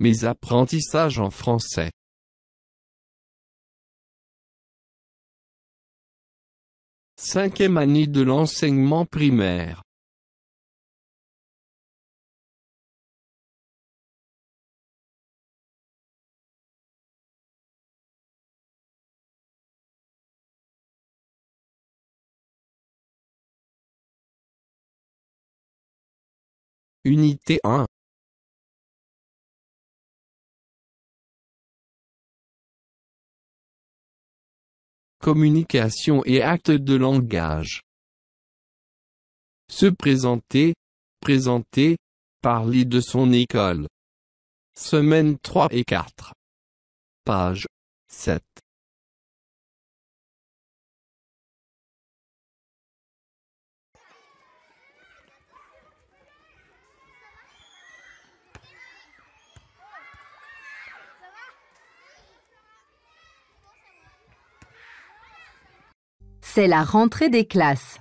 Mes apprentissages en français. Cinquième année de l'enseignement primaire. Unité 1 communication et actes de langage. Se présenter, présenter, parler de son école. Semaine 3 et 4. Page 7. C'est la rentrée des classes.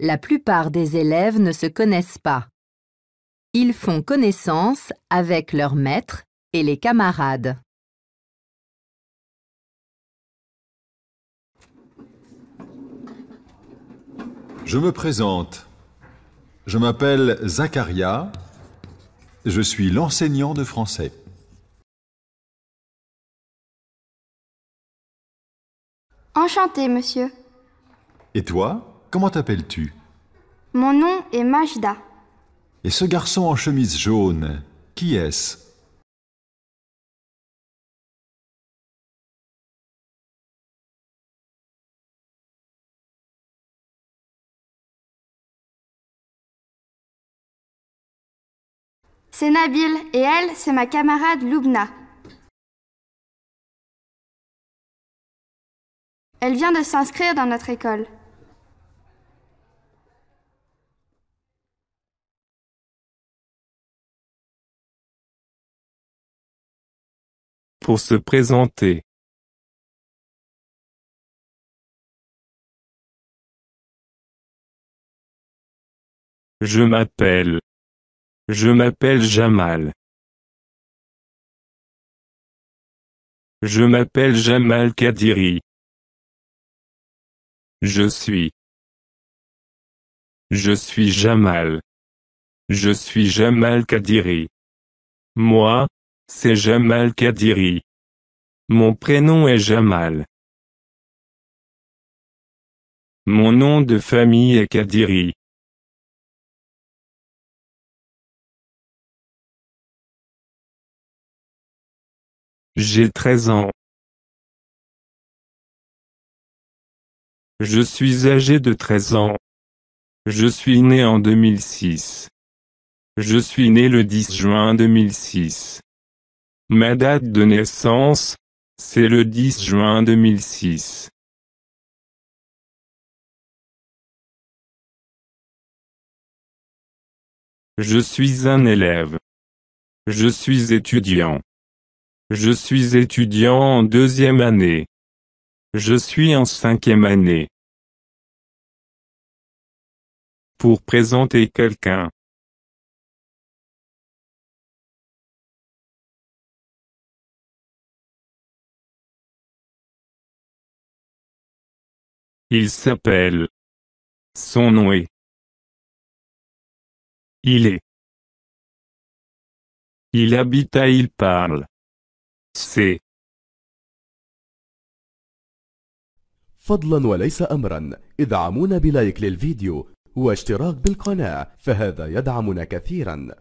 La plupart des élèves ne se connaissent pas. Ils font connaissance avec leurs maîtres et les camarades. Je me présente. Je m'appelle Zacharia. Je suis l'enseignant de français. Enchanté, monsieur. Et toi, comment t'appelles-tu Mon nom est Majda. Et ce garçon en chemise jaune, qui est-ce C'est Nabil et elle, c'est ma camarade Lubna. Elle vient de s'inscrire dans notre école. Pour se présenter. Je m'appelle. Je m'appelle Jamal. Je m'appelle Jamal Kadiri. Je suis. Je suis Jamal. Je suis Jamal Kadiri. Moi, c'est Jamal Kadiri. Mon prénom est Jamal. Mon nom de famille est Kadiri. J'ai 13 ans. Je suis âgé de 13 ans. Je suis né en 2006. Je suis né le 10 juin 2006. Ma date de naissance, c'est le 10 juin 2006. Je suis un élève. Je suis étudiant. Je suis étudiant en deuxième année. Je suis en cinquième année. Pour présenter quelqu'un. Il s'appelle. Son nom est. Il est. Il habite à il parle. C'est. فضلا وليس امرا ادعمونا بلايك للفيديو واشتراك بالقناة فهذا يدعمنا كثيرا